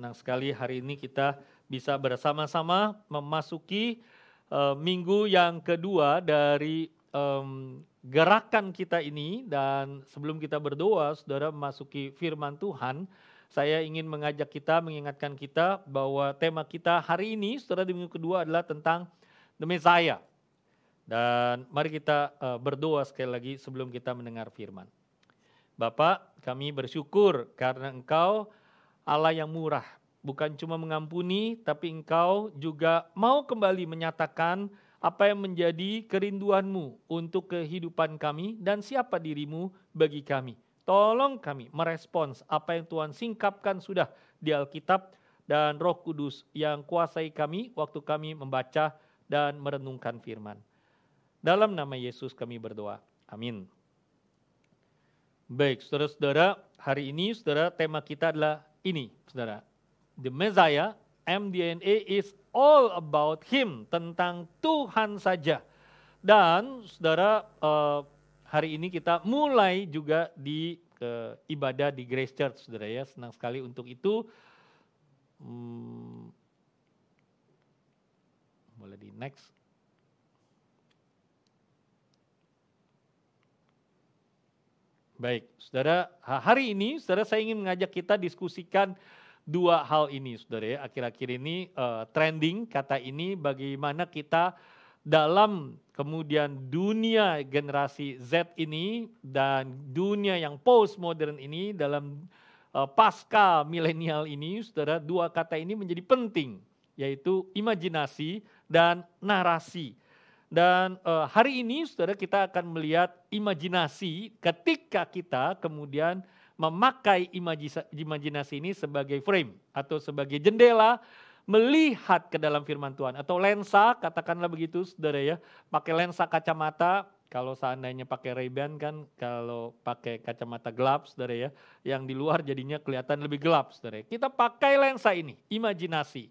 Senang sekali hari ini kita bisa bersama-sama memasuki uh, minggu yang kedua dari um, gerakan kita ini dan sebelum kita berdoa Saudara memasuki firman Tuhan, saya ingin mengajak kita mengingatkan kita bahwa tema kita hari ini Saudara di minggu kedua adalah tentang The Messiah. Dan mari kita uh, berdoa sekali lagi sebelum kita mendengar firman. Bapak, kami bersyukur karena Engkau Allah yang murah. Bukan cuma mengampuni, tapi engkau juga mau kembali menyatakan apa yang menjadi kerinduanmu untuk kehidupan kami dan siapa dirimu bagi kami. Tolong kami merespons apa yang Tuhan singkapkan sudah di Alkitab dan Roh Kudus yang kuasai kami waktu kami membaca dan merenungkan firman. Dalam nama Yesus kami berdoa. Amin. Baik, saudara-saudara, hari ini saudara tema kita adalah ini, saudara. The Messiah, mDNA is all about Him, tentang Tuhan saja. Dan saudara, eh, hari ini kita mulai juga di eh, ibadah di Grace Church, saudara ya. Senang sekali untuk itu. Hmm, boleh di next. Baik, saudara, hari ini saudara saya ingin mengajak kita diskusikan dua hal ini, saudara. Ya. Akhir-akhir ini uh, trending kata ini bagaimana kita dalam kemudian dunia generasi Z ini dan dunia yang postmodern ini dalam uh, pasca milenial ini, saudara, dua kata ini menjadi penting, yaitu imajinasi dan narasi. Dan uh, hari ini saudara kita akan melihat imajinasi ketika kita kemudian memakai imajinasi ini sebagai frame atau sebagai jendela melihat ke dalam firman Tuhan atau lensa katakanlah begitu saudara ya pakai lensa kacamata kalau seandainya pakai Ray-Ban kan kalau pakai kacamata gelap saudara ya yang di luar jadinya kelihatan lebih gelap saudara ya. kita pakai lensa ini imajinasi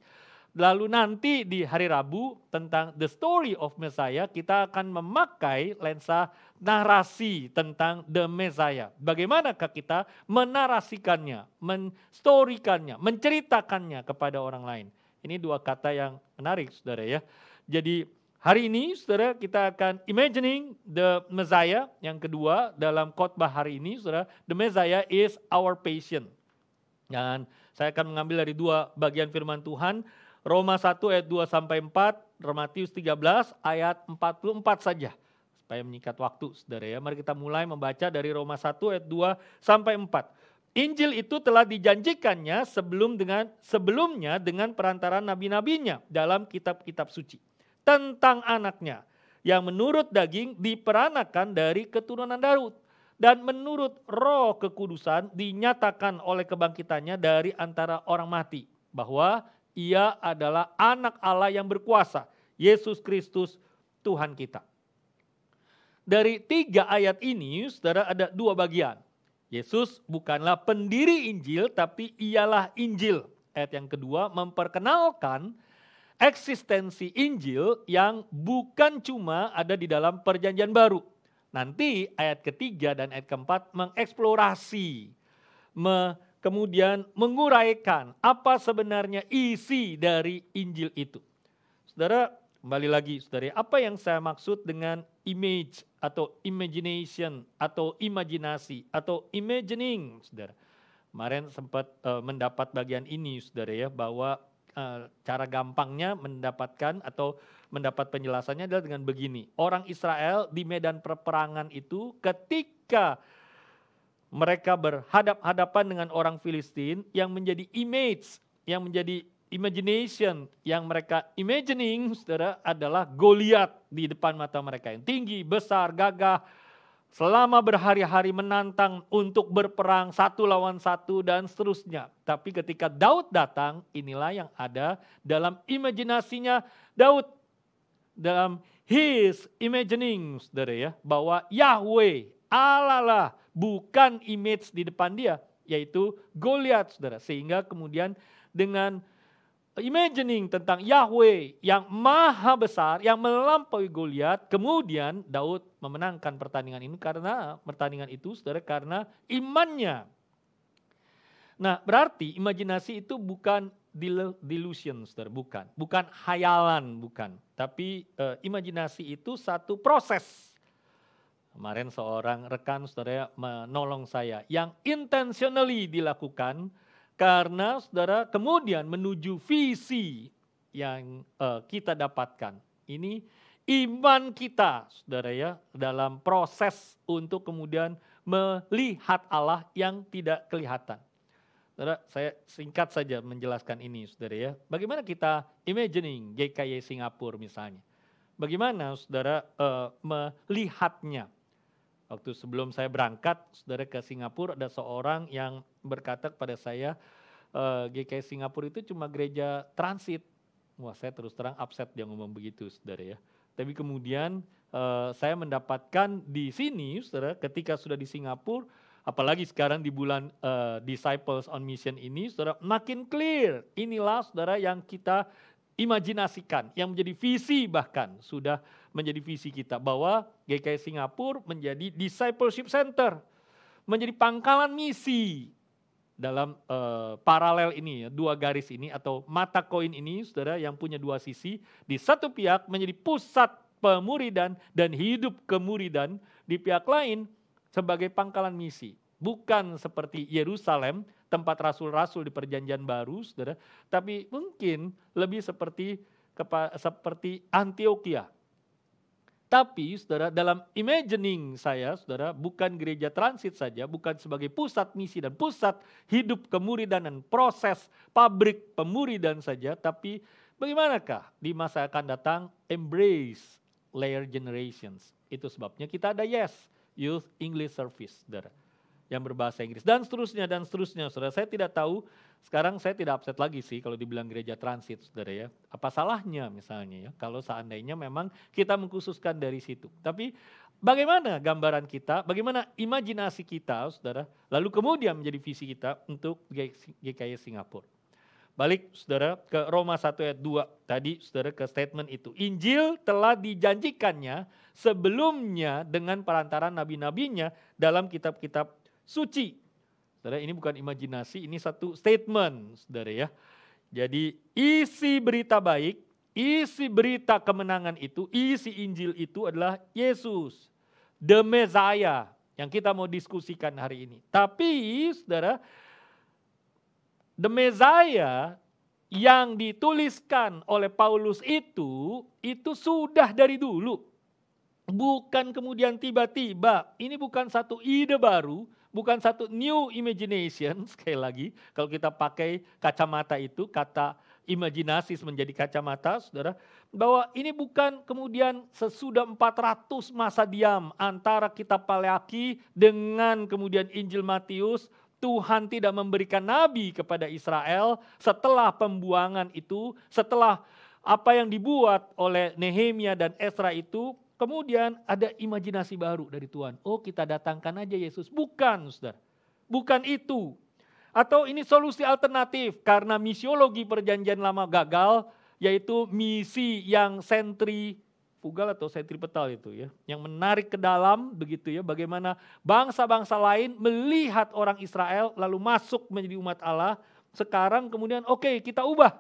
Lalu nanti di hari Rabu tentang The Story of Messiah kita akan memakai lensa narasi tentang The Messiah. Bagaimanakah kita menarasikannya, menstorikannya, menceritakannya kepada orang lain. Ini dua kata yang menarik saudara ya. Jadi hari ini saudara kita akan imagining the Messiah yang kedua dalam khotbah hari ini saudara. The Messiah is our patient. Dan saya akan mengambil dari dua bagian firman Tuhan Roma 1 ayat 2 sampai 4, Rematius 13 ayat 44 saja. Supaya menyikat waktu saudara ya. Mari kita mulai membaca dari Roma 1 ayat 2 sampai 4. Injil itu telah dijanjikannya sebelum dengan sebelumnya dengan perantaraan nabi-nabinya dalam kitab-kitab suci tentang anaknya yang menurut daging diperanakan dari keturunan Daud dan menurut roh kekudusan dinyatakan oleh kebangkitannya dari antara orang mati bahwa ia adalah anak Allah yang berkuasa, Yesus Kristus Tuhan kita. Dari tiga ayat ini, saudara ada dua bagian. Yesus bukanlah pendiri Injil, tapi ialah Injil. Ayat yang kedua memperkenalkan eksistensi Injil yang bukan cuma ada di dalam perjanjian baru. Nanti ayat ketiga dan ayat keempat mengeksplorasi, me kemudian menguraikan apa sebenarnya isi dari Injil itu. Saudara, kembali lagi saudara, apa yang saya maksud dengan image atau imagination atau imajinasi atau imagining saudara. Kemarin sempat uh, mendapat bagian ini saudara ya bahwa uh, cara gampangnya mendapatkan atau mendapat penjelasannya adalah dengan begini. Orang Israel di medan perperangan itu ketika mereka berhadap-hadapan dengan orang Filistin yang menjadi image, yang menjadi imagination, yang mereka imagining, saudara, adalah Goliat di depan mata mereka yang tinggi, besar, gagah, selama berhari-hari menantang untuk berperang satu lawan satu dan seterusnya. Tapi ketika Daud datang, inilah yang ada dalam imajinasinya Daud. Dalam his imagining, saudara ya, bahwa Yahweh Allah lah bukan image di depan dia, yaitu Goliath, saudara. Sehingga kemudian dengan imagining tentang Yahweh yang maha besar, yang melampaui Goliath, kemudian Daud memenangkan pertandingan ini karena pertandingan itu, saudara, karena imannya. Nah, berarti imajinasi itu bukan delusion, saudara, bukan, bukan hayalan, bukan. Tapi uh, imajinasi itu satu proses Kemarin seorang rekan saudara menolong saya yang intentionally dilakukan karena saudara kemudian menuju visi yang uh, kita dapatkan. Ini iman kita saudara ya dalam proses untuk kemudian melihat Allah yang tidak kelihatan. Saudara, saya singkat saja menjelaskan ini, saudara ya. Bagaimana kita imagining GKY Singapura misalnya? Bagaimana saudara uh, melihatnya? Waktu sebelum saya berangkat, saudara ke Singapura, ada seorang yang berkata kepada saya, e, eh, GKI Singapura itu cuma gereja transit. Wah, saya terus terang upset dia ngomong begitu, saudara ya. Tapi kemudian e, saya mendapatkan di sini, saudara, ketika sudah di Singapura, apalagi sekarang di bulan e, Disciples on Mission ini, saudara, makin clear. Inilah, saudara, yang kita imajinasikan, yang menjadi visi bahkan sudah menjadi visi kita bahwa GKI Singapura menjadi discipleship center, menjadi pangkalan misi dalam uh, paralel ini ya, dua garis ini atau mata koin ini Saudara yang punya dua sisi, di satu pihak menjadi pusat pemuridan dan hidup kemuridan, di pihak lain sebagai pangkalan misi. Bukan seperti Yerusalem tempat rasul-rasul di perjanjian baru, saudara. Tapi mungkin lebih seperti seperti Antioquia. Tapi saudara dalam imagining saya saudara bukan gereja transit saja, bukan sebagai pusat misi dan pusat hidup kemuridan dan proses pabrik pemuridan saja, tapi bagaimanakah di masa akan datang embrace layer generations. Itu sebabnya kita ada yes, Youth English Service saudara yang berbahasa Inggris dan seterusnya dan seterusnya. Saudara, saya tidak tahu sekarang saya tidak upset lagi sih kalau dibilang gereja transit, Saudara ya. Apa salahnya misalnya ya kalau seandainya memang kita mengkhususkan dari situ. Tapi bagaimana gambaran kita, bagaimana imajinasi kita, Saudara, lalu kemudian menjadi visi kita untuk GKI Singapura. Balik Saudara ke Roma 1 ayat 2 tadi Saudara ke statement itu. Injil telah dijanjikannya sebelumnya dengan perantaran nabi-nabinya dalam kitab-kitab suci. Saudara, ini bukan imajinasi, ini satu statement, saudara ya. Jadi isi berita baik, isi berita kemenangan itu, isi Injil itu adalah Yesus, the Messiah yang kita mau diskusikan hari ini. Tapi, saudara, the Messiah yang dituliskan oleh Paulus itu, itu sudah dari dulu. Bukan kemudian tiba-tiba, ini bukan satu ide baru, bukan satu new imagination sekali lagi kalau kita pakai kacamata itu kata imajinasi menjadi kacamata Saudara bahwa ini bukan kemudian sesudah 400 masa diam antara kita Paleaki dengan kemudian Injil Matius Tuhan tidak memberikan nabi kepada Israel setelah pembuangan itu, setelah apa yang dibuat oleh Nehemia dan Ezra itu Kemudian ada imajinasi baru dari Tuhan. Oh kita datangkan aja Yesus. Bukan saudara. Bukan itu. Atau ini solusi alternatif karena misiologi perjanjian lama gagal yaitu misi yang sentri pugal atau sentripetal itu ya, yang menarik ke dalam begitu ya, bagaimana bangsa-bangsa lain melihat orang Israel lalu masuk menjadi umat Allah. Sekarang kemudian oke okay, kita ubah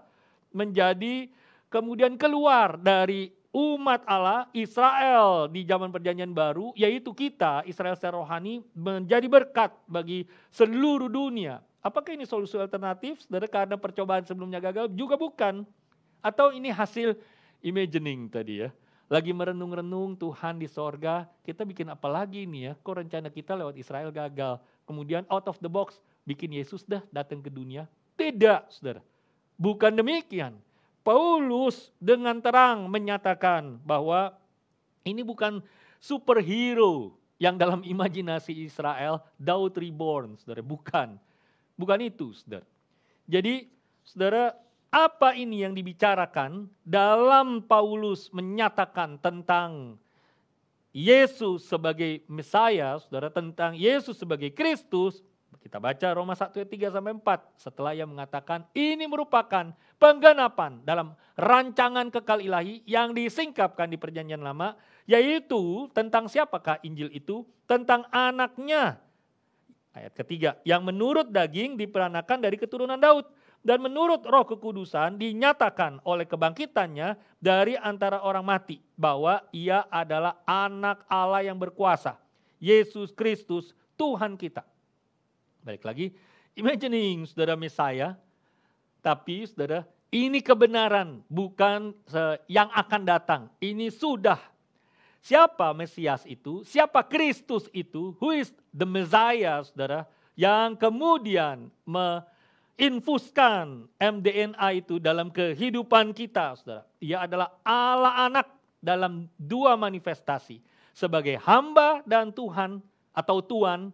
menjadi kemudian keluar dari umat Allah Israel di zaman perjanjian baru yaitu kita Israel secara rohani menjadi berkat bagi seluruh dunia. Apakah ini solusi alternatif saudara karena percobaan sebelumnya gagal? Juga bukan. Atau ini hasil imagining tadi ya. Lagi merenung-renung Tuhan di sorga, kita bikin apa lagi ini ya? Kok rencana kita lewat Israel gagal? Kemudian out of the box, bikin Yesus dah datang ke dunia. Tidak, saudara. Bukan demikian. Paulus dengan terang menyatakan bahwa ini bukan superhero yang dalam imajinasi Israel, Daud Reborn, saudara. Bukan. Bukan itu, saudara. Jadi, saudara, apa ini yang dibicarakan dalam Paulus menyatakan tentang Yesus sebagai Mesias, saudara, tentang Yesus sebagai Kristus, kita baca Roma 1 ayat 3 sampai 4 setelah ia mengatakan ini merupakan penggenapan dalam rancangan kekal ilahi yang disingkapkan di perjanjian lama yaitu tentang siapakah Injil itu, tentang anaknya. Ayat ketiga, yang menurut daging diperanakan dari keturunan Daud dan menurut roh kekudusan dinyatakan oleh kebangkitannya dari antara orang mati bahwa ia adalah anak Allah yang berkuasa, Yesus Kristus Tuhan kita. Balik lagi, imagining saudara Mesaya, tapi saudara ini kebenaran bukan yang akan datang. Ini sudah. Siapa Mesias itu? Siapa Kristus itu? Who is the Messiah, saudara? Yang kemudian menginfuskan mDNA itu dalam kehidupan kita, saudara. Ia adalah Allah anak dalam dua manifestasi. Sebagai hamba dan Tuhan atau Tuan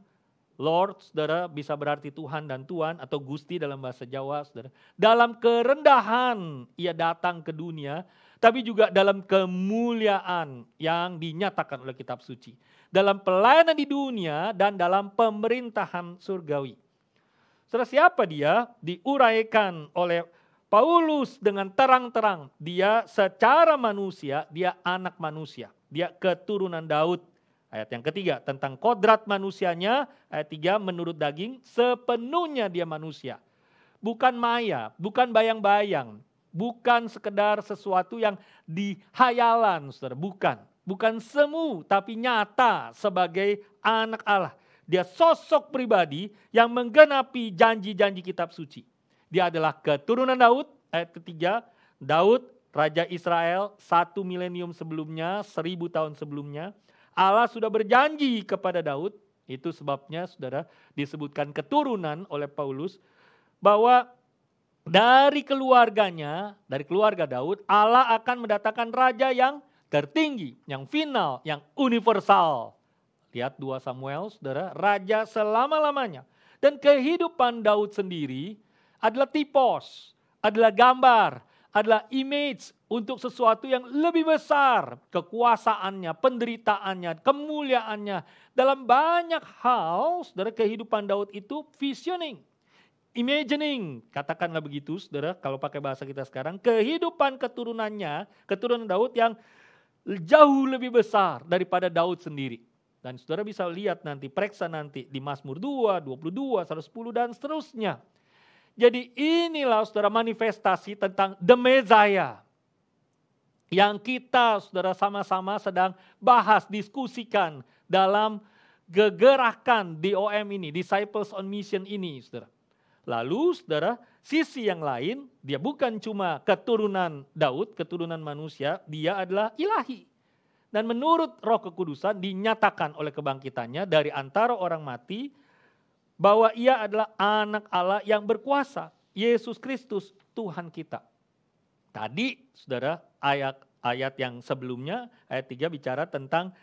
Lord, saudara, bisa berarti Tuhan dan Tuan atau Gusti dalam bahasa Jawa, saudara. Dalam kerendahan ia datang ke dunia, tapi juga dalam kemuliaan yang dinyatakan oleh kitab suci. Dalam pelayanan di dunia dan dalam pemerintahan surgawi. Saudara, siapa dia? Diuraikan oleh Paulus dengan terang-terang. Dia secara manusia, dia anak manusia. Dia keturunan Daud Ayat yang ketiga tentang kodrat manusianya, ayat tiga menurut daging sepenuhnya dia manusia. Bukan maya, bukan bayang-bayang, bukan sekedar sesuatu yang dihayalan, Saudara, bukan. Bukan semu tapi nyata sebagai anak Allah. Dia sosok pribadi yang menggenapi janji-janji kitab suci. Dia adalah keturunan Daud, ayat ketiga. Daud, Raja Israel, satu milenium sebelumnya, seribu tahun sebelumnya Allah sudah berjanji kepada Daud. Itu sebabnya saudara disebutkan keturunan oleh Paulus bahwa dari keluarganya, dari keluarga Daud, Allah akan mendatangkan raja yang tertinggi, yang final, yang universal. Lihat dua Samuel, saudara, raja selama-lamanya. Dan kehidupan Daud sendiri adalah tipos, adalah gambar, adalah image untuk sesuatu yang lebih besar kekuasaannya, penderitaannya, kemuliaannya. Dalam banyak hal, saudara kehidupan Daud itu visioning, imagining, katakanlah begitu saudara kalau pakai bahasa kita sekarang, kehidupan keturunannya, keturunan Daud yang jauh lebih besar daripada Daud sendiri. Dan saudara bisa lihat nanti, periksa nanti di Mazmur 2, 22, 110 dan seterusnya. Jadi inilah saudara manifestasi tentang the Messiah yang kita saudara sama-sama sedang bahas, diskusikan dalam gegerakan DOM ini, Disciples on Mission ini, saudara. Lalu, saudara, sisi yang lain, dia bukan cuma keturunan Daud, keturunan manusia, dia adalah ilahi. Dan menurut roh kekudusan dinyatakan oleh kebangkitannya dari antara orang mati, bahwa ia adalah anak Allah yang berkuasa, Yesus Kristus, Tuhan kita. Tadi, saudara, ayat ayat yang sebelumnya ayat 3 bicara tentang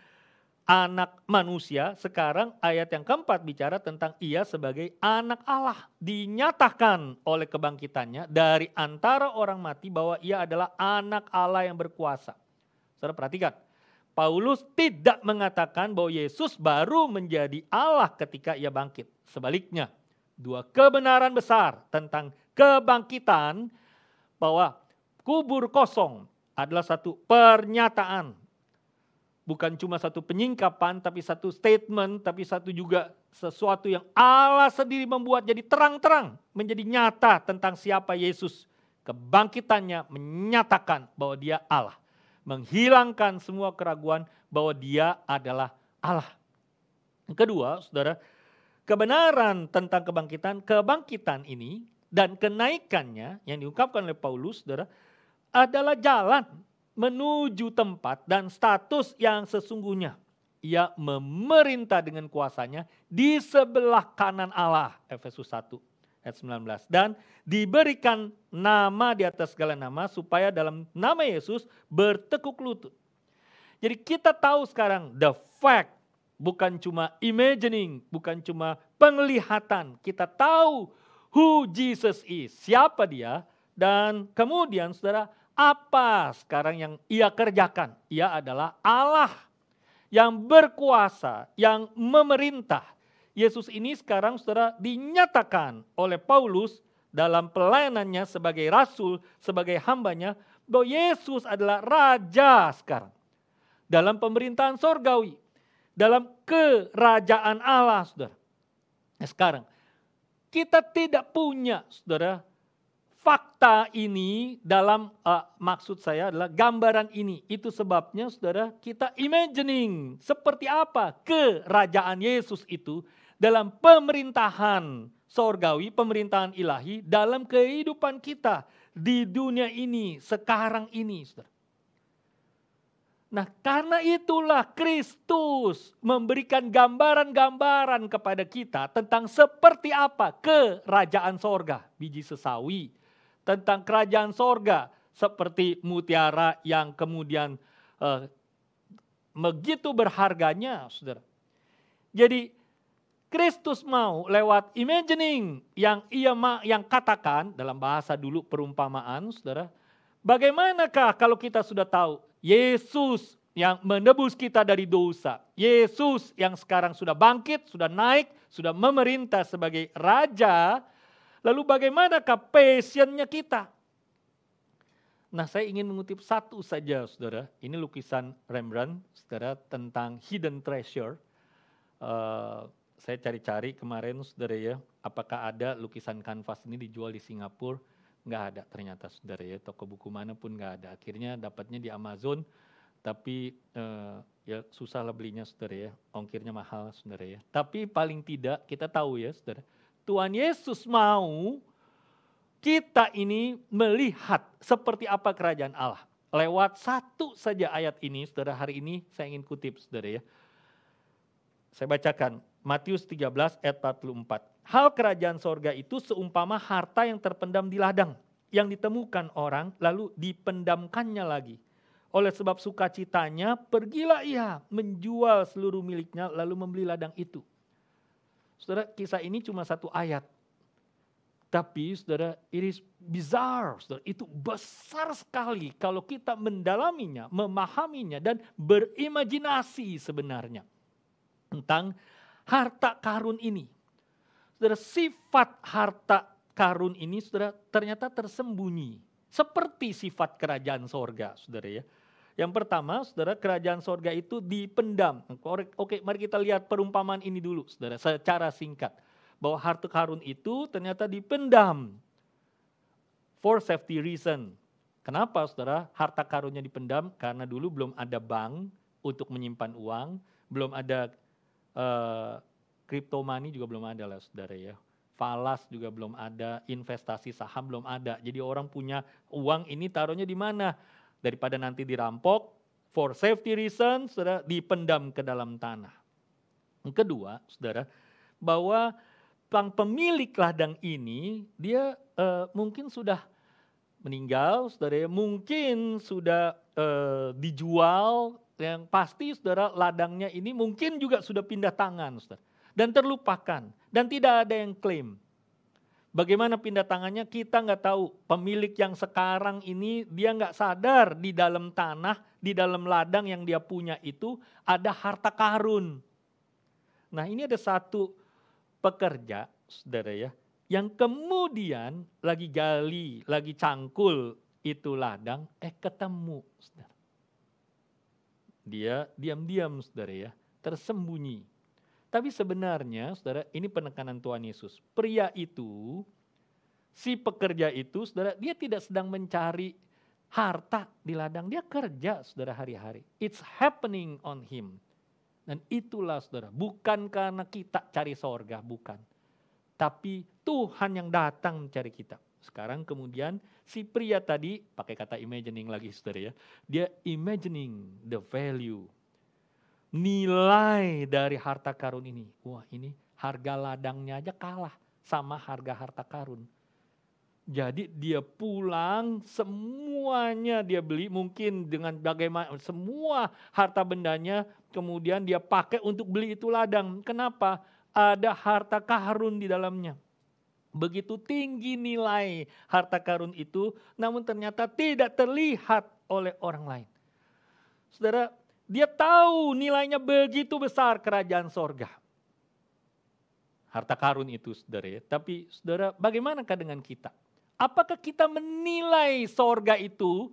anak manusia, sekarang ayat yang keempat bicara tentang ia sebagai anak Allah dinyatakan oleh kebangkitannya dari antara orang mati bahwa ia adalah anak Allah yang berkuasa. Saudara perhatikan, Paulus tidak mengatakan bahwa Yesus baru menjadi Allah ketika ia bangkit. Sebaliknya, dua kebenaran besar tentang kebangkitan bahwa kubur kosong adalah satu pernyataan. Bukan cuma satu penyingkapan, tapi satu statement, tapi satu juga sesuatu yang Allah sendiri membuat jadi terang-terang, menjadi nyata tentang siapa Yesus. Kebangkitannya menyatakan bahwa dia Allah. Menghilangkan semua keraguan bahwa dia adalah Allah. Yang kedua, saudara, kebenaran tentang kebangkitan, kebangkitan ini dan kenaikannya yang diungkapkan oleh Paulus, saudara, adalah jalan menuju tempat dan status yang sesungguhnya. Ia memerintah dengan kuasanya di sebelah kanan Allah. Efesus 1 ayat 19. Dan diberikan nama di atas segala nama supaya dalam nama Yesus bertekuk lutut. Jadi kita tahu sekarang the fact bukan cuma imagining, bukan cuma penglihatan. Kita tahu who Jesus is, siapa dia dan kemudian Saudara apa sekarang yang ia kerjakan? Ia adalah Allah yang berkuasa, yang memerintah. Yesus ini sekarang saudara dinyatakan oleh Paulus dalam pelayanannya sebagai rasul, sebagai hambanya, bahwa Yesus adalah raja sekarang. Dalam pemerintahan sorgawi, dalam kerajaan Allah saudara. Nah, sekarang kita tidak punya saudara fakta ini dalam uh, maksud saya adalah gambaran ini. Itu sebabnya saudara kita imagining seperti apa kerajaan Yesus itu dalam pemerintahan sorgawi, pemerintahan ilahi dalam kehidupan kita di dunia ini, sekarang ini saudara. Nah karena itulah Kristus memberikan gambaran-gambaran kepada kita tentang seperti apa kerajaan sorga. Biji sesawi, tentang kerajaan sorga seperti mutiara yang kemudian eh, begitu berharganya, saudara. Jadi Kristus mau lewat imagining yang ia ma, yang katakan dalam bahasa dulu perumpamaan, saudara. Bagaimanakah kalau kita sudah tahu Yesus yang menebus kita dari dosa, Yesus yang sekarang sudah bangkit, sudah naik, sudah memerintah sebagai Raja, Lalu bagaimanakah passionnya kita? Nah saya ingin mengutip satu saja saudara. Ini lukisan Rembrandt saudara tentang hidden treasure. Uh, saya cari-cari kemarin saudara ya. Apakah ada lukisan kanvas ini dijual di Singapura? Enggak ada ternyata saudara ya. Toko buku mana pun nggak ada. Akhirnya dapatnya di Amazon. Tapi uh, ya susah lah belinya saudara ya. Ongkirnya mahal saudara ya. Tapi paling tidak kita tahu ya saudara Tuhan Yesus mau kita ini melihat seperti apa kerajaan Allah. Lewat satu saja ayat ini, saudara hari ini saya ingin kutip saudara ya. Saya bacakan Matius 13 ayat 44. Hal kerajaan sorga itu seumpama harta yang terpendam di ladang, yang ditemukan orang lalu dipendamkannya lagi. Oleh sebab sukacitanya pergilah ia menjual seluruh miliknya lalu membeli ladang itu Saudara, kisah ini cuma satu ayat. Tapi saudara, it is bizarre. Saudara. Itu besar sekali kalau kita mendalaminya, memahaminya, dan berimajinasi sebenarnya. Tentang harta karun ini. Saudara, sifat harta karun ini saudara ternyata tersembunyi. Seperti sifat kerajaan sorga, saudara ya yang pertama, saudara, kerajaan sorga itu dipendam. Oke, mari kita lihat perumpamaan ini dulu, saudara, secara singkat. Bahwa harta karun itu ternyata dipendam. For safety reason. Kenapa, saudara, harta karunnya dipendam? Karena dulu belum ada bank untuk menyimpan uang, belum ada uh, money juga belum ada lah, saudara ya. Falas juga belum ada, investasi saham belum ada. Jadi orang punya uang ini taruhnya di mana? daripada nanti dirampok for safety reasons, saudara dipendam ke dalam tanah. Yang kedua, saudara, bahwa pang pemilik ladang ini dia uh, mungkin sudah meninggal, saudara, ya. mungkin sudah uh, dijual, yang pasti saudara ladangnya ini mungkin juga sudah pindah tangan, saudara, dan terlupakan, dan tidak ada yang klaim. Bagaimana pindah tangannya kita nggak tahu. Pemilik yang sekarang ini dia nggak sadar di dalam tanah, di dalam ladang yang dia punya itu ada harta karun. Nah ini ada satu pekerja, saudara ya, yang kemudian lagi gali, lagi cangkul itu ladang, eh ketemu, saudara. Dia diam-diam, saudara ya, tersembunyi. Tapi sebenarnya, saudara, ini penekanan Tuhan Yesus. Pria itu, si pekerja itu, saudara, dia tidak sedang mencari harta di ladang. Dia kerja, saudara, hari-hari. It's happening on him. Dan itulah, saudara, bukan karena kita cari sorga, bukan. Tapi Tuhan yang datang mencari kita. Sekarang kemudian si pria tadi, pakai kata imagining lagi saudara ya, dia imagining the value nilai dari harta karun ini. Wah ini harga ladangnya aja kalah sama harga harta karun. Jadi dia pulang semuanya dia beli mungkin dengan bagaimana semua harta bendanya kemudian dia pakai untuk beli itu ladang. Kenapa? Ada harta karun di dalamnya. Begitu tinggi nilai harta karun itu namun ternyata tidak terlihat oleh orang lain. Saudara, dia tahu nilainya begitu besar kerajaan sorga. Harta karun itu saudara ya. Tapi saudara bagaimanakah dengan kita? Apakah kita menilai sorga itu?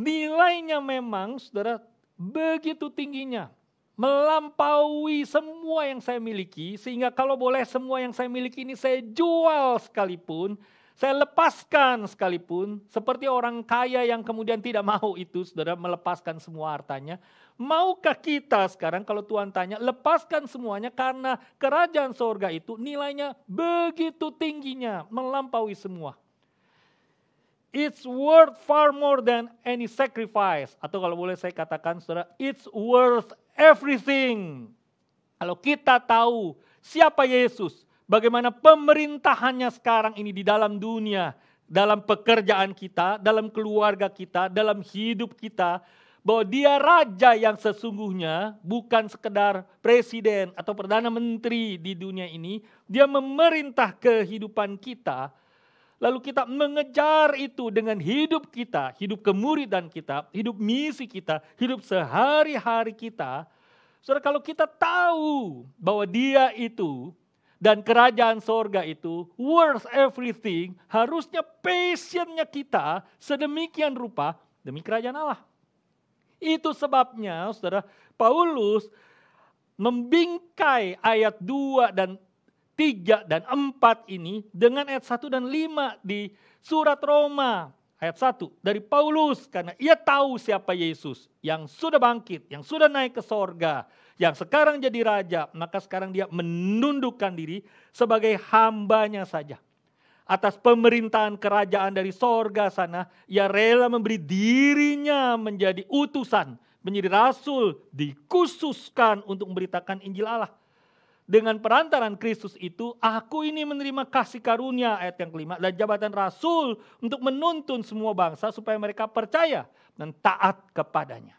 Nilainya memang saudara begitu tingginya. Melampaui semua yang saya miliki. Sehingga kalau boleh semua yang saya miliki ini saya jual sekalipun saya lepaskan sekalipun seperti orang kaya yang kemudian tidak mau itu saudara melepaskan semua hartanya. Maukah kita sekarang kalau Tuhan tanya lepaskan semuanya karena kerajaan sorga itu nilainya begitu tingginya melampaui semua. It's worth far more than any sacrifice. Atau kalau boleh saya katakan saudara, it's worth everything. Kalau kita tahu siapa Yesus, bagaimana pemerintahannya sekarang ini di dalam dunia, dalam pekerjaan kita, dalam keluarga kita, dalam hidup kita, bahwa dia raja yang sesungguhnya bukan sekedar presiden atau perdana menteri di dunia ini, dia memerintah kehidupan kita. Lalu kita mengejar itu dengan hidup kita, hidup kemuridan kita, hidup misi kita, hidup sehari-hari kita. Saudara, kalau kita tahu bahwa dia itu dan kerajaan sorga itu worth everything. Harusnya passionnya kita sedemikian rupa demi kerajaan Allah. Itu sebabnya saudara Paulus membingkai ayat 2 dan 3 dan 4 ini dengan ayat 1 dan 5 di surat Roma ayat 1 dari Paulus karena ia tahu siapa Yesus yang sudah bangkit, yang sudah naik ke sorga yang sekarang jadi raja, maka sekarang dia menundukkan diri sebagai hambanya saja. Atas pemerintahan kerajaan dari sorga sana, ia rela memberi dirinya menjadi utusan, menjadi rasul, dikhususkan untuk memberitakan Injil Allah. Dengan perantaran Kristus itu, aku ini menerima kasih karunia, ayat yang kelima, dan jabatan rasul untuk menuntun semua bangsa supaya mereka percaya dan taat kepadanya.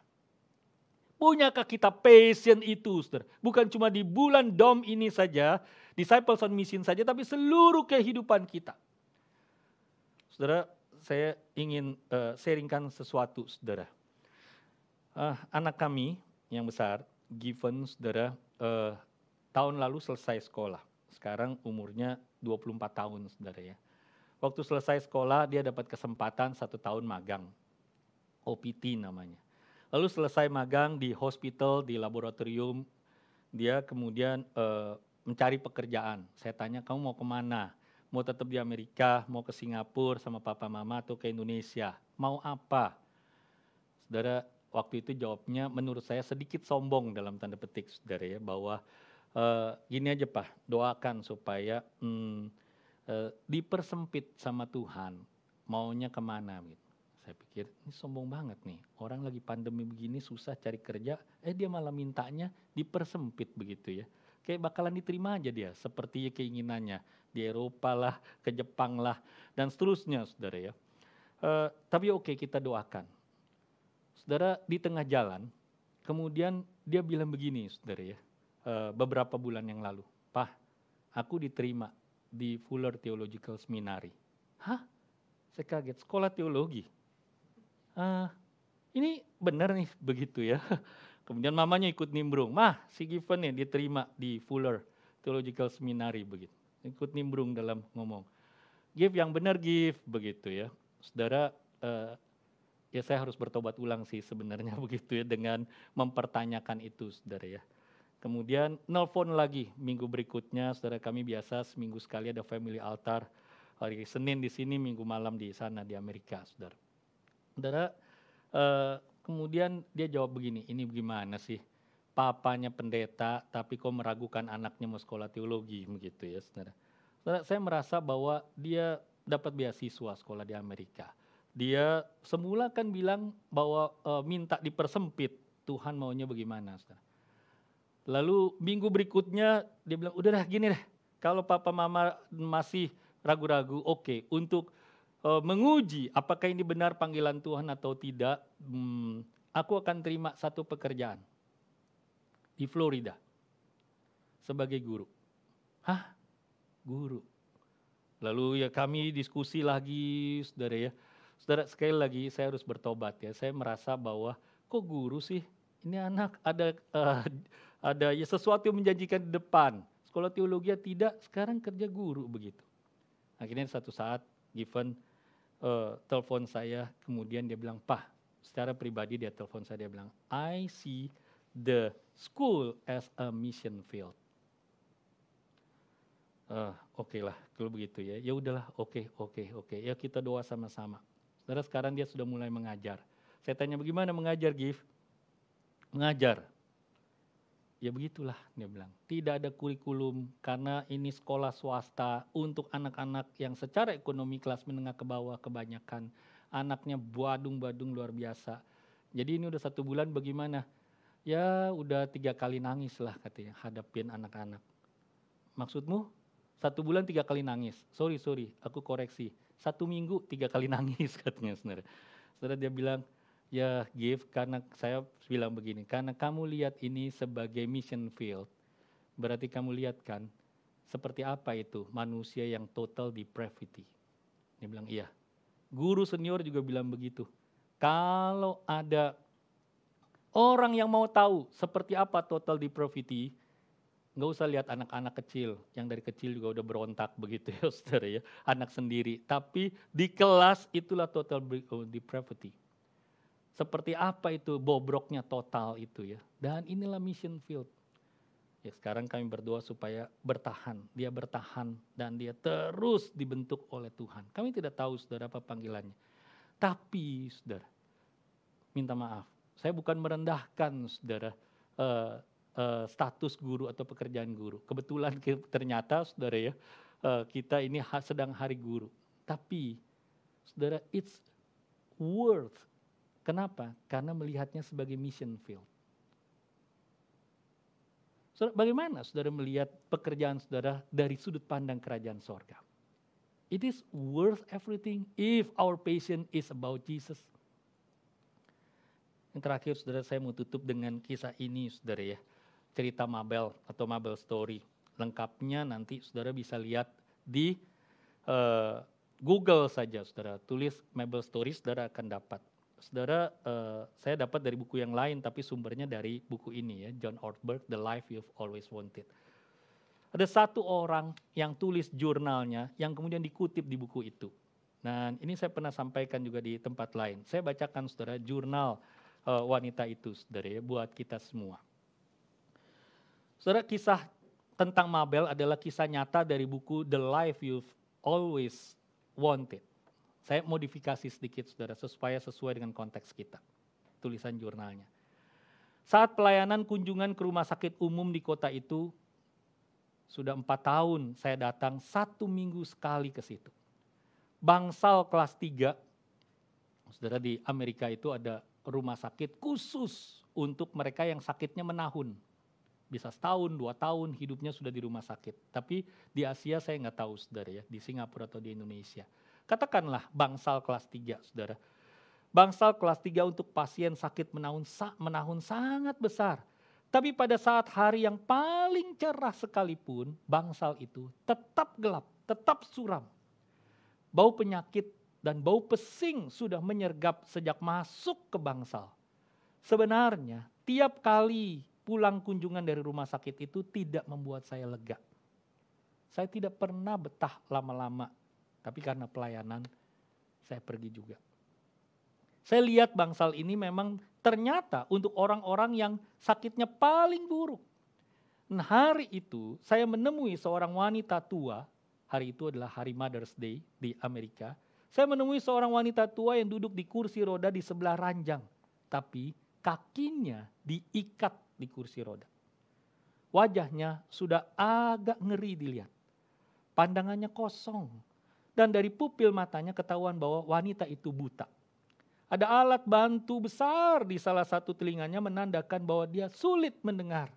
Punyakah kita passion itu, saudara? Bukan cuma di bulan dom ini saja, disciples on mission saja, tapi seluruh kehidupan kita. Saudara, saya ingin uh, sharingkan sesuatu, saudara. Uh, anak kami yang besar, Given, saudara, uh, tahun lalu selesai sekolah. Sekarang umurnya 24 tahun, saudara ya. Waktu selesai sekolah, dia dapat kesempatan satu tahun magang. OPT namanya Lalu selesai magang di hospital, di laboratorium, dia kemudian uh, mencari pekerjaan. Saya tanya, kamu mau kemana? Mau tetap di Amerika, mau ke Singapura sama papa mama atau ke Indonesia? Mau apa? Saudara, waktu itu jawabnya menurut saya sedikit sombong dalam tanda petik, saudara ya, bahwa uh, gini aja pak, doakan supaya hmm, uh, dipersempit sama Tuhan maunya kemana gitu. Saya pikir ini sombong banget nih. Orang lagi pandemi begini susah cari kerja, eh dia malah mintanya dipersempit begitu ya. Kayak bakalan diterima aja dia seperti keinginannya di Eropa lah, ke Jepang lah dan seterusnya saudara ya. Uh, tapi oke kita doakan. Saudara di tengah jalan, kemudian dia bilang begini saudara ya, uh, beberapa bulan yang lalu, pah, aku diterima di Fuller Theological Seminary. Hah? Saya kaget, sekolah teologi uh, ini benar nih begitu ya. Kemudian mamanya ikut nimbrung, mah si Given ya diterima di Fuller Theological Seminary begitu. Ikut nimbrung dalam ngomong. Give yang benar give begitu ya. Saudara uh, ya saya harus bertobat ulang sih sebenarnya begitu ya dengan mempertanyakan itu saudara ya. Kemudian nelpon lagi minggu berikutnya saudara kami biasa seminggu sekali ada family altar hari Senin di sini, minggu malam di sana di Amerika saudara. Saudara, eh, kemudian dia jawab begini, ini gimana sih? Papanya pendeta, tapi kok meragukan anaknya mau sekolah teologi, begitu ya saudara. Saudara, saya merasa bahwa dia dapat beasiswa sekolah di Amerika. Dia semula kan bilang bahwa e, minta dipersempit, Tuhan maunya bagaimana saudara. Lalu minggu berikutnya dia bilang, udah dah gini deh, kalau papa mama masih ragu-ragu, oke, okay, untuk uh, menguji apakah ini benar panggilan Tuhan atau tidak, hmm, aku akan terima satu pekerjaan di Florida sebagai guru. Hah? Guru. Lalu ya kami diskusi lagi, saudara ya. Saudara sekali lagi saya harus bertobat ya. Saya merasa bahwa kok guru sih? Ini anak ada uh, ada ya sesuatu yang menjanjikan di depan. Sekolah teologi ya tidak, sekarang kerja guru begitu. Akhirnya satu saat Given uh, telepon saya, kemudian dia bilang, pah secara pribadi dia telepon saya dia bilang, "I see the school as a mission field." Uh, oke okay lah, kalau begitu ya. Ya udahlah, oke, okay, oke, okay, oke. Okay. Ya kita doa sama-sama. Saudara sekarang dia sudah mulai mengajar. Saya tanya bagaimana mengajar, Gif? Mengajar ya begitulah dia bilang. Tidak ada kurikulum karena ini sekolah swasta untuk anak-anak yang secara ekonomi kelas menengah ke bawah kebanyakan anaknya badung-badung luar biasa. Jadi ini udah satu bulan bagaimana? Ya udah tiga kali nangis lah katanya hadapin anak-anak. Maksudmu? Satu bulan tiga kali nangis. Sorry, sorry, aku koreksi. Satu minggu tiga kali nangis katanya sebenarnya. Setelah dia bilang, ya give karena saya bilang begini, karena kamu lihat ini sebagai mission field, berarti kamu lihat kan seperti apa itu manusia yang total depravity. Dia bilang iya. Guru senior juga bilang begitu. Kalau ada orang yang mau tahu seperti apa total depravity, nggak usah lihat anak-anak kecil yang dari kecil juga udah berontak begitu ya, saudara ya, anak sendiri. Tapi di kelas itulah total oh, depravity seperti apa itu bobroknya total itu ya. Dan inilah mission field. Ya sekarang kami berdoa supaya bertahan. Dia bertahan dan dia terus dibentuk oleh Tuhan. Kami tidak tahu saudara apa panggilannya. Tapi saudara, minta maaf. Saya bukan merendahkan saudara uh, uh, status guru atau pekerjaan guru. Kebetulan ternyata saudara ya, uh, kita ini sedang hari guru. Tapi saudara, it's worth Kenapa? Karena melihatnya sebagai mission field. bagaimana saudara melihat pekerjaan saudara dari sudut pandang kerajaan sorga? It is worth everything if our patient is about Jesus. Yang terakhir saudara saya mau tutup dengan kisah ini saudara ya. Cerita Mabel atau Mabel Story. Lengkapnya nanti saudara bisa lihat di uh, Google saja saudara. Tulis Mabel Story saudara akan dapat saudara uh, saya dapat dari buku yang lain tapi sumbernya dari buku ini ya John Ortberg The Life You've Always Wanted. Ada satu orang yang tulis jurnalnya yang kemudian dikutip di buku itu. Nah ini saya pernah sampaikan juga di tempat lain. Saya bacakan saudara jurnal uh, wanita itu saudara ya buat kita semua. Saudara kisah tentang Mabel adalah kisah nyata dari buku The Life You've Always Wanted. Saya modifikasi sedikit saudara supaya sesuai dengan konteks kita. Tulisan jurnalnya. Saat pelayanan kunjungan ke rumah sakit umum di kota itu, sudah empat tahun saya datang satu minggu sekali ke situ. Bangsal kelas tiga, saudara di Amerika itu ada rumah sakit khusus untuk mereka yang sakitnya menahun. Bisa setahun, dua tahun hidupnya sudah di rumah sakit. Tapi di Asia saya nggak tahu saudara ya, di Singapura atau di Indonesia. Katakanlah bangsal kelas 3, saudara. Bangsal kelas 3 untuk pasien sakit menahun, menahun sangat besar. Tapi pada saat hari yang paling cerah sekalipun, bangsal itu tetap gelap, tetap suram. Bau penyakit dan bau pesing sudah menyergap sejak masuk ke bangsal. Sebenarnya, tiap kali pulang kunjungan dari rumah sakit itu tidak membuat saya lega. Saya tidak pernah betah lama-lama tapi karena pelayanan saya pergi juga. Saya lihat bangsal ini memang ternyata untuk orang-orang yang sakitnya paling buruk. Dan nah, hari itu saya menemui seorang wanita tua, hari itu adalah hari Mother's Day di Amerika. Saya menemui seorang wanita tua yang duduk di kursi roda di sebelah ranjang, tapi kakinya diikat di kursi roda. Wajahnya sudah agak ngeri dilihat. Pandangannya kosong, dan dari pupil matanya ketahuan bahwa wanita itu buta. Ada alat bantu besar di salah satu telinganya menandakan bahwa dia sulit mendengar.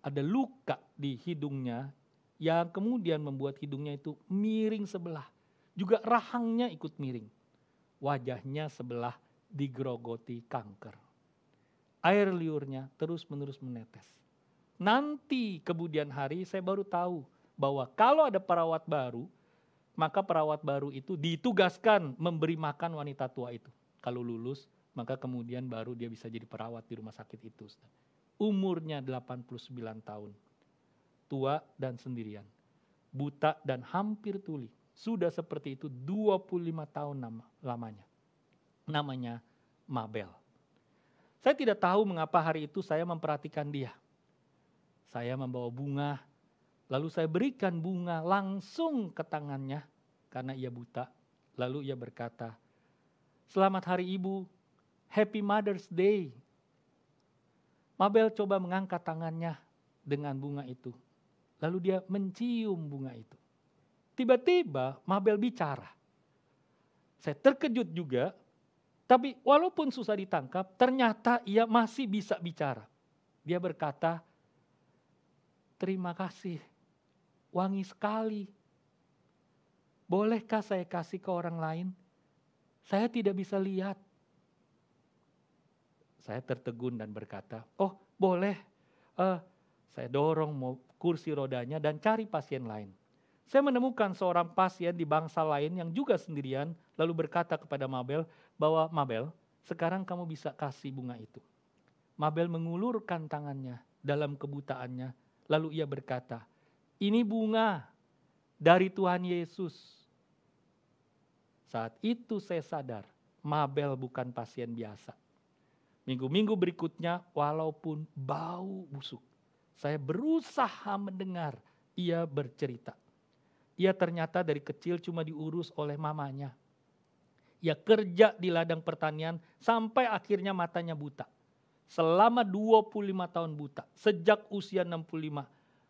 Ada luka di hidungnya yang kemudian membuat hidungnya itu miring sebelah. Juga rahangnya ikut miring. Wajahnya sebelah digrogoti kanker. Air liurnya terus-menerus menetes. Nanti kemudian hari saya baru tahu bahwa kalau ada perawat baru, maka perawat baru itu ditugaskan memberi makan wanita tua itu. Kalau lulus, maka kemudian baru dia bisa jadi perawat di rumah sakit itu. Umurnya 89 tahun. Tua dan sendirian. Buta dan hampir tuli. Sudah seperti itu 25 tahun nama, lamanya. Namanya Mabel. Saya tidak tahu mengapa hari itu saya memperhatikan dia. Saya membawa bunga, Lalu saya berikan bunga langsung ke tangannya karena ia buta. Lalu ia berkata, Selamat Hari Ibu, Happy Mother's Day. Mabel coba mengangkat tangannya dengan bunga itu. Lalu dia mencium bunga itu. Tiba-tiba Mabel bicara. Saya terkejut juga, tapi walaupun susah ditangkap, ternyata ia masih bisa bicara. Dia berkata, "Terima kasih wangi sekali. Bolehkah saya kasih ke orang lain? Saya tidak bisa lihat. Saya tertegun dan berkata, "Oh, boleh." Uh, saya dorong mau kursi rodanya dan cari pasien lain. Saya menemukan seorang pasien di bangsa lain yang juga sendirian, lalu berkata kepada Mabel bahwa Mabel, sekarang kamu bisa kasih bunga itu. Mabel mengulurkan tangannya dalam kebutaannya, lalu ia berkata, ini bunga dari Tuhan Yesus. Saat itu saya sadar, Mabel bukan pasien biasa. Minggu-minggu berikutnya, walaupun bau busuk, saya berusaha mendengar ia bercerita. Ia ternyata dari kecil cuma diurus oleh mamanya. Ia kerja di ladang pertanian sampai akhirnya matanya buta. Selama 25 tahun buta, sejak usia 65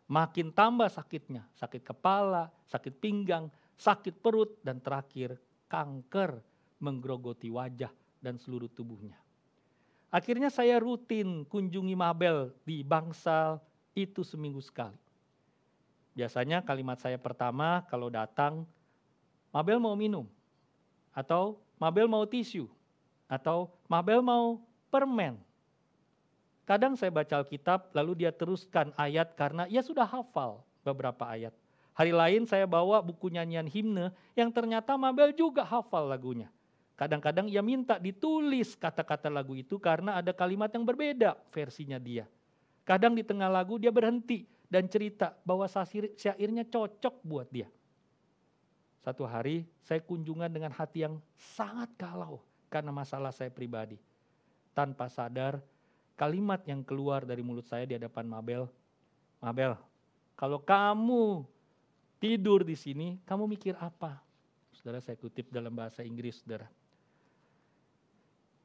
makin tambah sakitnya, sakit kepala, sakit pinggang, sakit perut, dan terakhir kanker menggerogoti wajah dan seluruh tubuhnya. Akhirnya saya rutin kunjungi Mabel di Bangsal itu seminggu sekali. Biasanya kalimat saya pertama kalau datang, Mabel mau minum, atau Mabel mau tisu, atau Mabel mau permen, Kadang saya baca Alkitab, lalu dia teruskan ayat karena ia sudah hafal beberapa ayat. Hari lain saya bawa buku nyanyian himne yang ternyata Mabel juga hafal lagunya. Kadang-kadang ia minta ditulis kata-kata lagu itu karena ada kalimat yang berbeda versinya dia. Kadang di tengah lagu dia berhenti dan cerita bahwa syairnya cocok buat dia. Satu hari saya kunjungan dengan hati yang sangat galau karena masalah saya pribadi. Tanpa sadar kalimat yang keluar dari mulut saya di hadapan Mabel, Mabel, kalau kamu tidur di sini, kamu mikir apa? Saudara, saya kutip dalam bahasa Inggris, saudara.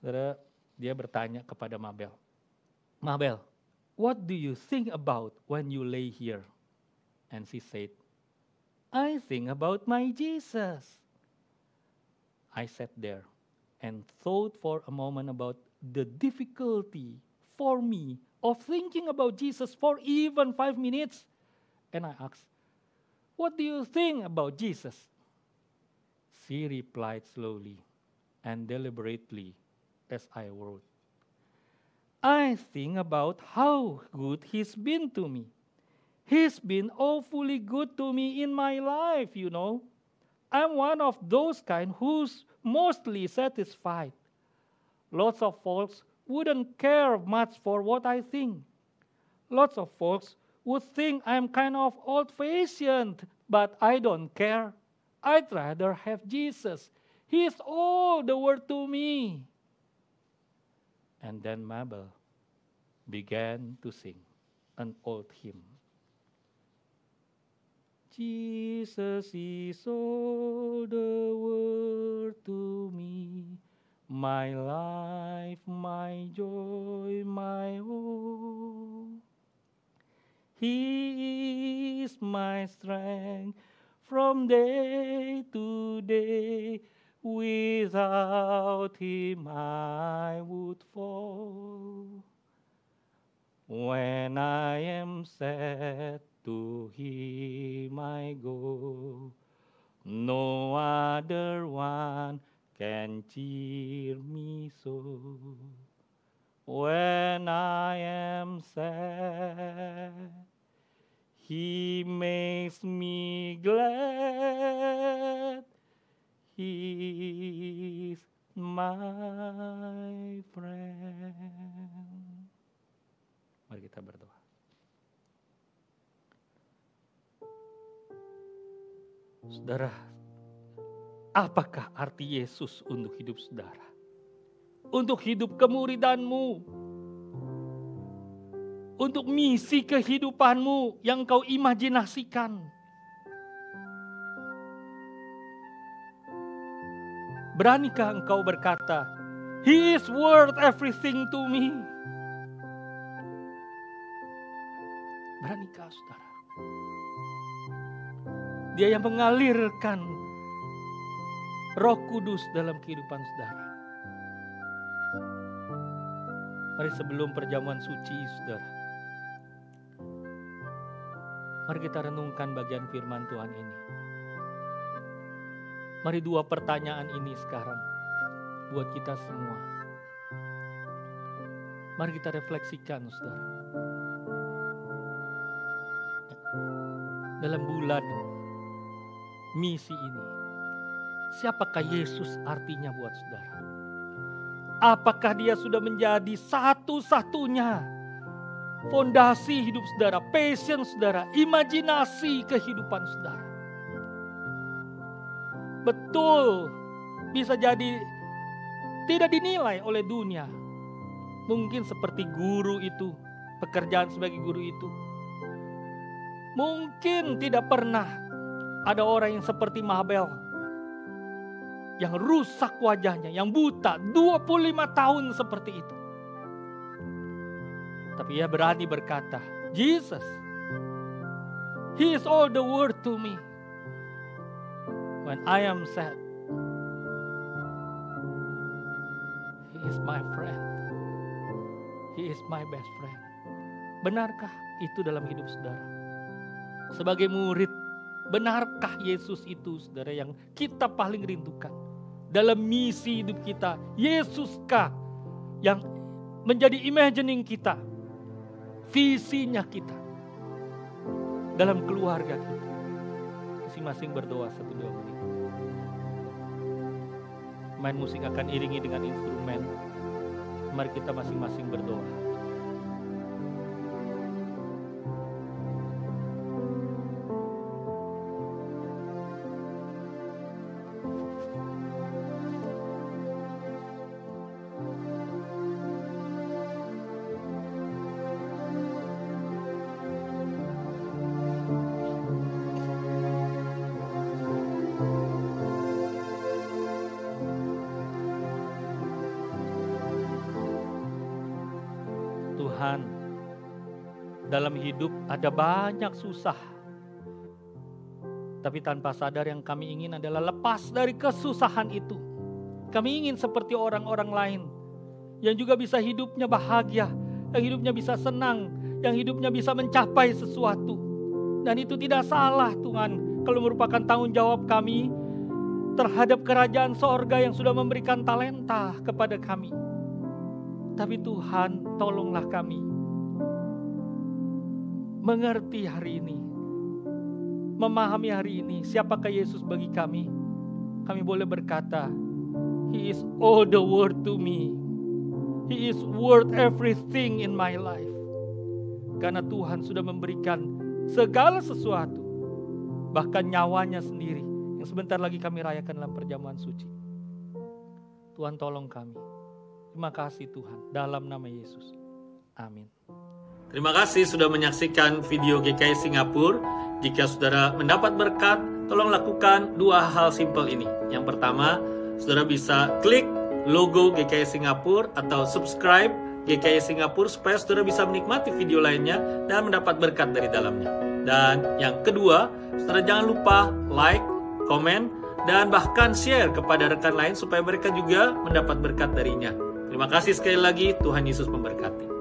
Saudara, dia bertanya kepada Mabel, Mabel, what do you think about when you lay here? And she said, I think about my Jesus. I sat there and thought for a moment about the difficulty for me of thinking about Jesus for even five minutes. And I asked, What do you think about Jesus? She replied slowly and deliberately as I wrote. I think about how good he's been to me. He's been awfully good to me in my life, you know. I'm one of those kind who's mostly satisfied. Lots of folks wouldn't care much for what I think. Lots of folks would think I'm kind of old fashioned, but I don't care. I'd rather have Jesus. He is all the world to me. And then Mabel began to sing an old hymn. Jesus is all the world to me. My life, my joy, my all. He is my strength from day to day. Without him I would fall. When I am sad, to him I go. No other one can cheer me so when I am sad. He makes me glad. He's my friend. Mari kita berdoa. Saudara, Apakah arti Yesus untuk hidup saudara? Untuk hidup kemuridanmu? Untuk misi kehidupanmu yang kau imajinasikan? Beranikah engkau berkata, He is worth everything to me. Beranikah saudara? Dia yang mengalirkan Roh Kudus dalam kehidupan saudara. Mari sebelum perjamuan suci saudara. Mari kita renungkan bagian firman Tuhan ini. Mari dua pertanyaan ini sekarang buat kita semua. Mari kita refleksikan saudara. Dalam bulan misi ini. Siapakah Yesus artinya buat saudara? Apakah dia sudah menjadi satu-satunya fondasi hidup saudara, passion saudara, imajinasi kehidupan saudara? Betul, bisa jadi tidak dinilai oleh dunia. Mungkin seperti guru itu, pekerjaan sebagai guru itu. Mungkin tidak pernah ada orang yang seperti Mabel yang rusak wajahnya, yang buta 25 tahun seperti itu. Tapi ia berani berkata, Jesus, He is all the world to me. When I am sad, He is my friend. He is my best friend. Benarkah itu dalam hidup saudara? Sebagai murid, benarkah Yesus itu saudara yang kita paling rindukan? dalam misi hidup kita. Yesuskah yang menjadi imagining kita, visinya kita dalam keluarga kita. Masing-masing berdoa satu dua menit. Main musik akan iringi dengan instrumen. Mari kita masing-masing berdoa. ada banyak susah. Tapi tanpa sadar yang kami ingin adalah lepas dari kesusahan itu. Kami ingin seperti orang-orang lain yang juga bisa hidupnya bahagia, yang hidupnya bisa senang, yang hidupnya bisa mencapai sesuatu. Dan itu tidak salah Tuhan kalau merupakan tanggung jawab kami terhadap kerajaan sorga yang sudah memberikan talenta kepada kami. Tapi Tuhan tolonglah kami mengerti hari ini, memahami hari ini siapakah Yesus bagi kami, kami boleh berkata, He is all the world to me. He is worth everything in my life. Karena Tuhan sudah memberikan segala sesuatu, bahkan nyawanya sendiri yang sebentar lagi kami rayakan dalam perjamuan suci. Tuhan tolong kami. Terima kasih Tuhan dalam nama Yesus. Amin. Terima kasih sudah menyaksikan video GKI Singapura. Jika saudara mendapat berkat, tolong lakukan dua hal simple ini. Yang pertama, saudara bisa klik logo GKI Singapura atau subscribe GKI Singapura supaya saudara bisa menikmati video lainnya dan mendapat berkat dari dalamnya. Dan yang kedua, saudara jangan lupa like, komen, dan bahkan share kepada rekan lain supaya mereka juga mendapat berkat darinya. Terima kasih sekali lagi, Tuhan Yesus memberkati.